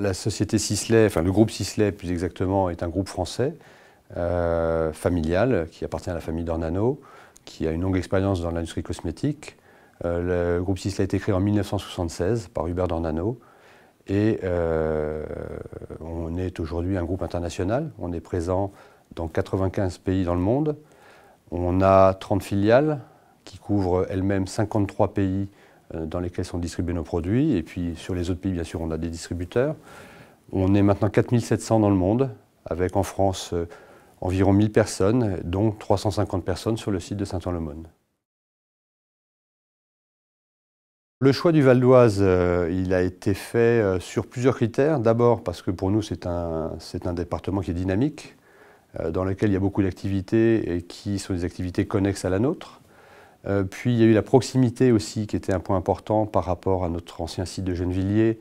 La société Sisley, enfin le groupe Sisley plus exactement, est un groupe français, euh, familial, qui appartient à la famille Dornano, qui a une longue expérience dans l'industrie cosmétique. Euh, le groupe Sisley a été créé en 1976 par Hubert Dornano. Et euh, on est aujourd'hui un groupe international. On est présent dans 95 pays dans le monde. On a 30 filiales qui couvrent elles-mêmes 53 pays euh, dans lesquels sont distribués nos produits. Et puis sur les autres pays, bien sûr, on a des distributeurs. On est maintenant 4700 dans le monde, avec en France euh, environ 1000 personnes, dont 350 personnes sur le site de saint anne le monde Le choix du Val d'Oise, euh, il a été fait sur plusieurs critères. D'abord parce que pour nous, c'est un, département qui est dynamique, dans lequel il y a beaucoup d'activités et qui sont des activités connexes à la nôtre. Euh, puis il y a eu la proximité aussi qui était un point important par rapport à notre ancien site de Gennevilliers.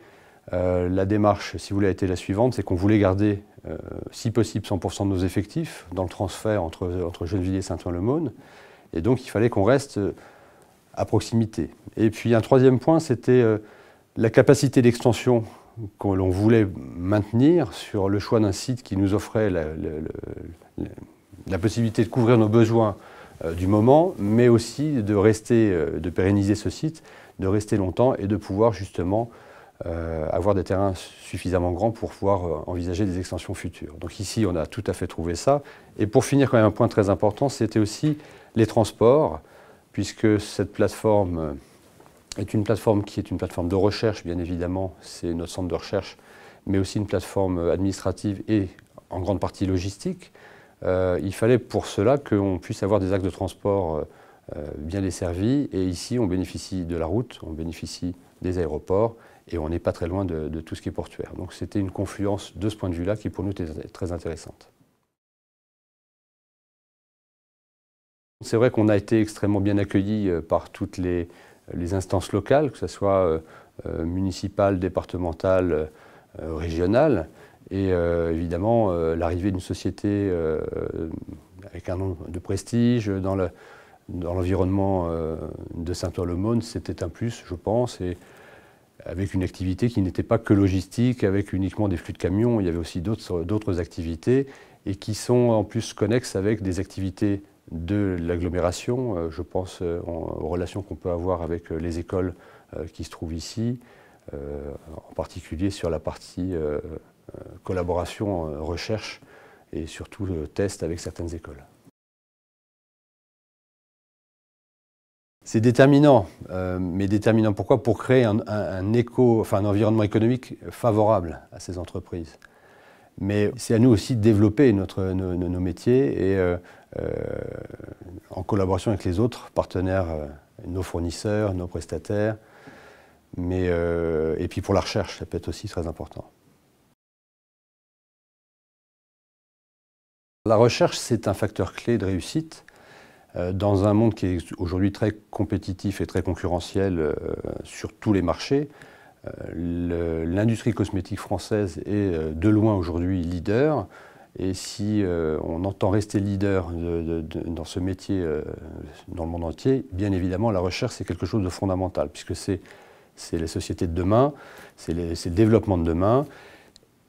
Euh, la démarche, si vous voulez, a été la suivante, c'est qu'on voulait garder, euh, si possible, 100% de nos effectifs dans le transfert entre, entre Gennevilliers et Saint-Ouen-le-Maune. Et donc il fallait qu'on reste à proximité. Et puis un troisième point, c'était la capacité d'extension que l'on voulait maintenir sur le choix d'un site qui nous offrait la possibilité de couvrir nos besoins euh, du moment, mais aussi de rester, euh, de pérenniser ce site, de rester longtemps et de pouvoir justement euh, avoir des terrains suffisamment grands pour pouvoir envisager des extensions futures. Donc ici, on a tout à fait trouvé ça. Et pour finir, quand même, un point très important, c'était aussi les transports, puisque cette plateforme est une plateforme qui est une plateforme de recherche, bien évidemment, c'est notre centre de recherche, mais aussi une plateforme administrative et en grande partie logistique. Euh, il fallait pour cela qu'on puisse avoir des axes de transport euh, euh, bien desservis. Et ici, on bénéficie de la route, on bénéficie des aéroports et on n'est pas très loin de, tout ce qui est portuaire. Donc c'était une confluence de ce point de vue-là qui pour nous était très intéressante. C'est vrai qu'on a été extrêmement bien accueillis par toutes les, instances locales, que ce soit municipales, départementales, régionales. Et euh, évidemment, euh, l'arrivée d'une société euh, avec un nom de prestige dans l'environnement dans de saint ouen le monde c'était un plus, je pense, et avec une activité qui n'était pas que logistique, avec uniquement des flux de camions, il y avait aussi d'autres activités, et qui sont en plus connexes avec des activités de l'agglomération. je pense aux relations qu'on peut avoir avec les écoles qui se trouvent ici, en particulier sur la partie euh, collaboration, euh, recherche et surtout euh, test avec certaines écoles. C'est déterminant, mais déterminant pourquoi Pour créer un, enfin, un environnement économique favorable à ces entreprises. Mais c'est à nous aussi de développer nos, métiers et en collaboration avec les autres partenaires, nos fournisseurs, nos prestataires, et puis pour la recherche, ça peut être aussi très important. La recherche, c'est un facteur clé de réussite. Euh, dans un monde qui est aujourd'hui très compétitif et très concurrentiel euh, sur tous les marchés, euh, l'industrie cosmétique française est de loin aujourd'hui leader. Et si on entend rester leader dans ce métier dans le monde entier, bien évidemment, la recherche, c'est quelque chose de fondamental, puisque c'est les sociétés de demain, c'est le développement de demain,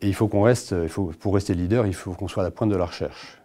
et il faut qu'on reste, euh, il faut, pour rester leader, il faut qu'on soit à la pointe de la recherche.